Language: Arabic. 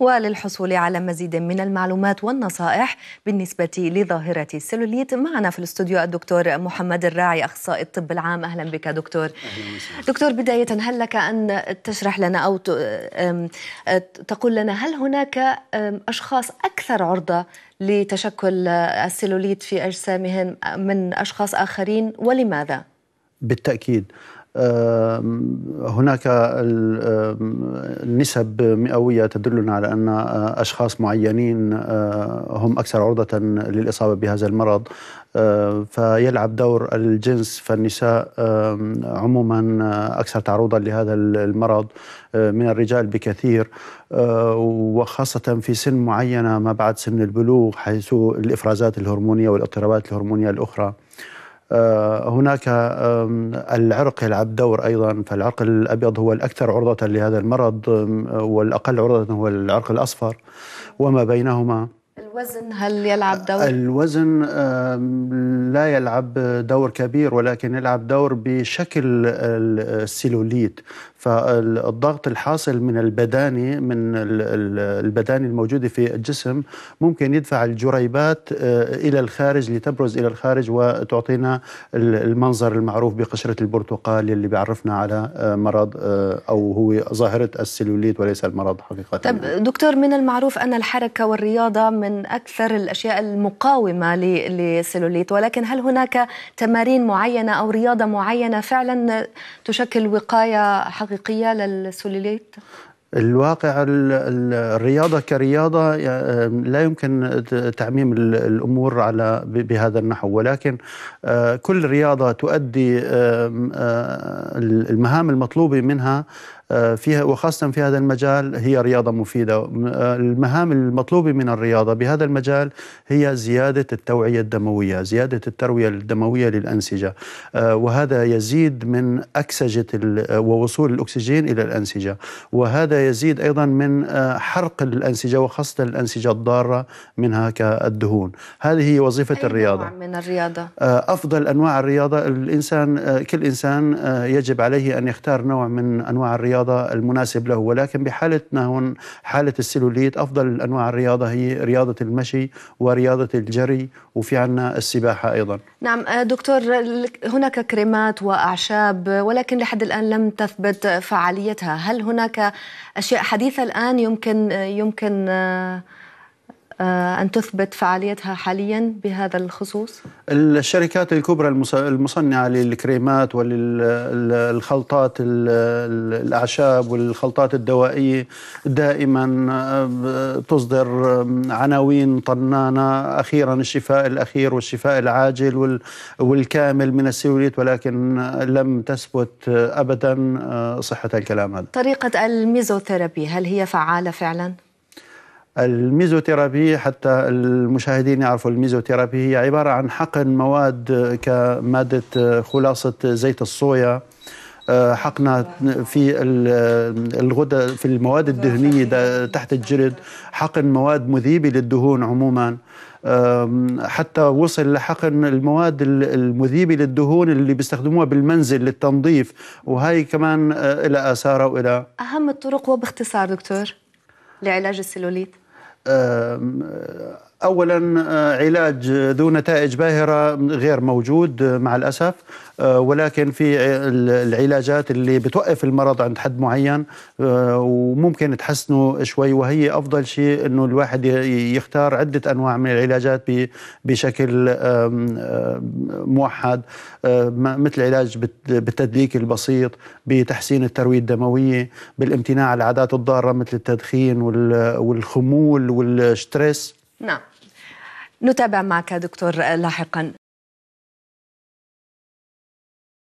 وللحصول على مزيد من المعلومات والنصائح بالنسبة لظاهرة السلوليت معنا في الاستوديو الدكتور محمد الراعي أخصائي الطب العام أهلا بك دكتور أهلا دكتور بداية هل لك أن تشرح لنا أو تقول لنا هل هناك أشخاص أكثر عرضة لتشكل السلوليت في أجسامهم من أشخاص آخرين ولماذا؟ بالتأكيد هناك النسب مئويه تدلنا على ان اشخاص معينين آه، هم اكثر عرضه للاصابه بهذا المرض آه، فيلعب دور الجنس فالنساء عموما اكثر تعرضا لهذا المرض آه، من الرجال بكثير وخاصة في سن معينة ما بعد سن البلوغ حيث الإفرازات الهرمونية والاضطرابات الهرمونية الأخرى آه، هناك العرق يلعب دور ايضا فالعرق الابيض هو الاكثر عرضه لهذا المرض والاقل عرضه هو العرق الاصفر وما بينهما الوزن هل يلعب دور؟ الوزن لا يلعب دور كبير ولكن يلعب دور بشكل السيلوليت فالضغط الحاصل من البداني من البداني الموجودة في الجسم ممكن يدفع الجريبات آه، إلى الخارج لتبرز إلى الخارج وتعطينا المنظر المعروف بقشرة البرتقال اللي بيعرفنا على آه، مرض آه، أو هو ظاهرة السيلوليت وليس المرض حقيقة طب دكتور من المعروف أن الحركة والرياضة من أكثر الأشياء المقاومة للسلوليت ولكن هل هناك تمارين معينة أو رياضة معينة فعلا تشكل وقاية حقيقية للسلوليت؟ الواقع الرياضة كرياضة لا يمكن تعميم الأمور على بهذا النحو ولكن آه، كل رياضة تؤدي آه، المهام المطلوبة منها آه، فيها وخاصة في هذا المجال هي رياضة مفيدة آه، المهام المطلوبة من الرياضة بهذا المجال هي زيادة التوعية الدموية زيادة التروية الدموية للأنسجة آه، وهذا يزيد من أكسجة ووصول الأكسجين إلى الأنسجة وهذا يزيد أيضا من حرق الأنسجة وخاصة الأنسجة الضارة منها كالدهون هذه هي وظيفة أي الرياضة نوع من الرياضة أفضل أنواع الرياضة الإنسان كل إنسان يجب عليه أن يختار نوع من أنواع الرياضة الرياضة المناسب له ولكن بحالتنا هون حالة السيلوليت أفضل أنواع الرياضة هي رياضة المشي ورياضة الجري وفي عنا السباحة أيضا نعم آه، دكتور هناك كريمات وأعشاب ولكن لحد الآن لم تثبت فعاليتها هل هناك أشياء حديثة الآن يمكن آه، يمكن آه، آه، أن تثبت فعاليتها حاليا بهذا الخصوص؟ الشركات الكبرى المصنعة للكريمات وللخلطات الأعشاب والخلطات الدوائية دائما آه، تصدر عناوين طنانة أخيرا الشفاء الأخير والشفاء العاجل والكامل من السيوليت ولكن لم تثبت أبدا آه، صحة الكلام هذا طريقة الميزوثيرابي هل هي فعالة فعلا؟ الميزوثيرابي حتى المشاهدين يعرفوا الميزوثيرابي هي عبارة عن حقن مواد كمادة خلاصة زيت الصويا آه، حقنها في الغدة في المواد الدهنية تحت الجلد حقن مواد مذيبة للدهون عموما حتى وصل لحقن المواد المذيبة للدهون اللي بيستخدموها بالمنزل للتنظيف وهي كمان آه، إلى آثارها وإلى أهم الطرق وباختصار دكتور لعلاج السلوليت e, اولا آه، علاج ذو نتائج باهره غير موجود آه، مع الاسف آه، ولكن في العلاجات اللي بتوقف المرض عند حد معين وممكن تحسنه شوي وهي افضل شيء انه الواحد يختار عده انواع من العلاجات بشكل موحد مثل علاج بالتدليك البسيط بتحسين الترويه الدمويه بالامتناع عن العادات الضاره مثل التدخين والخمول والستريس نعم نتابع معك دكتور لاحقا